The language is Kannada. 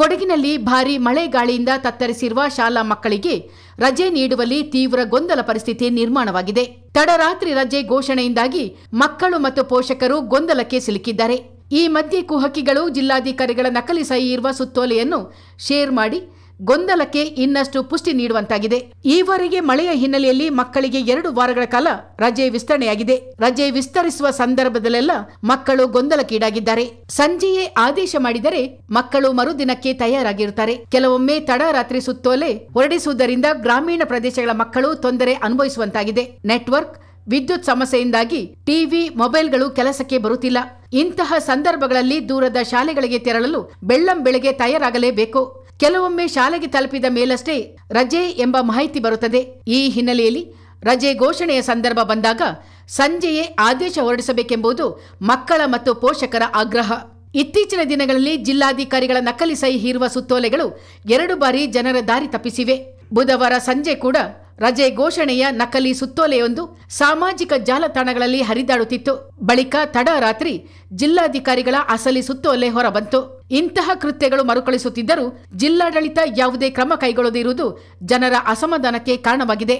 ಕೊಡಗಿನಲ್ಲಿ ಭಾರೀ ಮಳೆ ಗಾಳಿಯಿಂದ ತತ್ತರಿಸಿರುವ ಶಾಲಾ ಮಕ್ಕಳಿಗೆ ರಜೆ ನೀಡುವಲ್ಲಿ ತೀವ್ರ ಗೊಂದಲ ಪರಿಸ್ಥಿತಿ ನಿರ್ಮಾಣವಾಗಿದೆ ತಡರಾತ್ರಿ ರಜೆ ಘೋಷಣೆಯಿಂದಾಗಿ ಮಕ್ಕಳು ಮತ್ತು ಪೋಷಕರು ಗೊಂದಲಕ್ಕೆ ಸಿಲುಕಿದ್ದಾರೆ ಈ ಮಧ್ಯೆ ಕುಹಕಿಗಳು ಜಿಲ್ಲಾಧಿಕಾರಿಗಳ ನಕಲಿ ಸಹಿ ಇರುವ ಸುತ್ತೋಲೆಯನ್ನು ಶೇರ್ ಮಾಡಿ ಗೊಂದಲಕ್ಕೆ ಇನ್ನಷ್ಟು ಪುಷ್ಟಿ ನೀಡುವಂತಾಗಿದೆ ಈವರೆಗೆ ಮಳೆಯ ಹಿನ್ನೆಲೆಯಲ್ಲಿ ಮಕ್ಕಳಿಗೆ ಎರಡು ವಾರಗಳ ಕಾಲ ರಜೆ ವಿಸ್ತರಣೆಯಾಗಿದೆ ರಜೆ ವಿಸ್ತರಿಸುವ ಸಂದರ್ಭದಲ್ಲೆಲ್ಲ ಮಕ್ಕಳು ಗೊಂದಲಕ್ಕೀಡಾಗಿದ್ದಾರೆ ಸಂಜೆಯೇ ಆದೇಶ ಮಾಡಿದರೆ ಮಕ್ಕಳು ಮರುದಿನಕ್ಕೆ ತಯಾರಾಗಿರುತ್ತಾರೆ ಕೆಲವೊಮ್ಮೆ ತಡರಾತ್ರಿ ಸುತ್ತೋಲೆ ಹೊರಡಿಸುವುದರಿಂದ ಗ್ರಾಮೀಣ ಪ್ರದೇಶಗಳ ಮಕ್ಕಳು ತೊಂದರೆ ಅನುಭವಿಸುವಂತಾಗಿದೆ ನೆಟ್ವರ್ಕ್ ವಿದ್ಯುತ್ ಸಮಸ್ಯೆಯಿಂದಾಗಿ ಟಿವಿ ಮೊಬೈಲ್ಗಳು ಕೆಲಸಕ್ಕೆ ಬರುತ್ತಿಲ್ಲ ಇಂತಹ ಸಂದರ್ಭಗಳಲ್ಲಿ ದೂರದ ಶಾಲೆಗಳಿಗೆ ತೆರಳಲು ಬೆಳ್ಳಂ ತಯಾರಾಗಲೇಬೇಕು ಕೆಲವೊಮ್ಮೆ ಶಾಲೆಗೆ ತಲುಪಿದ ಮೇಲಷ್ಟೇ ರಜೆ ಎಂಬ ಮಾಹಿತಿ ಬರುತ್ತದೆ ಈ ಹಿನ್ನೆಲೆಯಲ್ಲಿ ರಜೆ ಘೋಷಣೆಯ ಸಂದರ್ಭ ಬಂದಾಗ ಸಂಜೆಯೇ ಆದೇಶ ಹೊರಡಿಸಬೇಕೆಂಬುದು ಮಕ್ಕಳ ಮತ್ತು ಪೋಷಕರ ಆಗ್ರಹ ಇತ್ತೀಚಿನ ದಿನಗಳಲ್ಲಿ ಜಿಲ್ಲಾಧಿಕಾರಿಗಳ ನಕಲಿ ಸಹಿ ಹೀರುವ ಸುತ್ತೋಲೆಗಳು ಎರಡು ಬಾರಿ ಜನರ ದಾರಿ ತಪ್ಪಿಸಿವೆ ಬುಧವಾರ ಸಂಜೆ ಕೂಡ ರಜೆ ಘೋಷಣೆಯ ನಕಲಿ ಸುತ್ತೋಲೆಯೊಂದು ಸಾಮಾಜಿಕ ಜಾಲತಾಣಗಳಲ್ಲಿ ಹರಿದಾಡುತ್ತಿತ್ತು ಬಳಿಕ ತಡರಾತ್ರಿ ಜಿಲ್ಲಾಧಿಕಾರಿಗಳ ಅಸಲಿ ಸುತ್ತೋಲೆ ಹೊರಬಂತು ಇಂತಹ ಕೃತ್ಯಗಳು ಮರುಕಳಿಸುತ್ತಿದ್ದರೂ ಜಿಲ್ಲಾಡಳಿತ ಯಾವುದೇ ಕ್ರಮ ಕೈಗೊಳ್ಳದಿರುವುದು ಜನರ ಅಸಮಾಧಾನಕ್ಕೆ ಕಾರಣವಾಗಿದೆ